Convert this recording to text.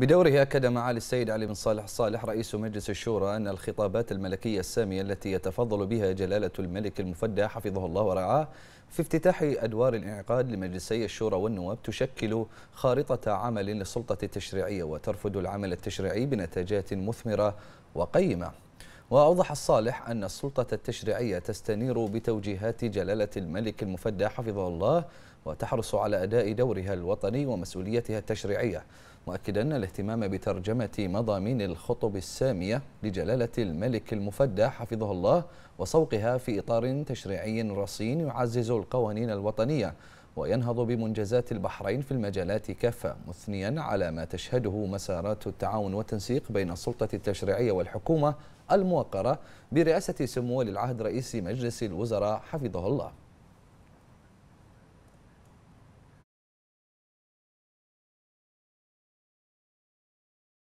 بدوره أكد معالي السيد علي بن صالح الصالح رئيس مجلس الشورى أن الخطابات الملكية السامية التي يتفضل بها جلالة الملك المفدى حفظه الله ورعاه في افتتاح أدوار الانعقاد لمجلسي الشورى والنواب تشكل خارطة عمل للسلطة التشريعية وترفد العمل التشريعي بنتاجات مثمرة وقيمة وأوضح الصالح أن السلطة التشريعية تستنير بتوجيهات جلالة الملك المفدى حفظه الله وتحرص على أداء دورها الوطني ومسؤوليتها التشريعية مؤكدا الاهتمام بترجمة مضامين الخطب السامية لجلالة الملك المفدى حفظه الله وسوقها في إطار تشريعي رصين يعزز القوانين الوطنية وينهض بمنجزات البحرين في المجالات كافة مثنيا على ما تشهده مسارات التعاون والتنسيق بين السلطة التشريعية والحكومة الموقرة برئاسة سمو ولي العهد رئيس مجلس الوزراء حفظه الله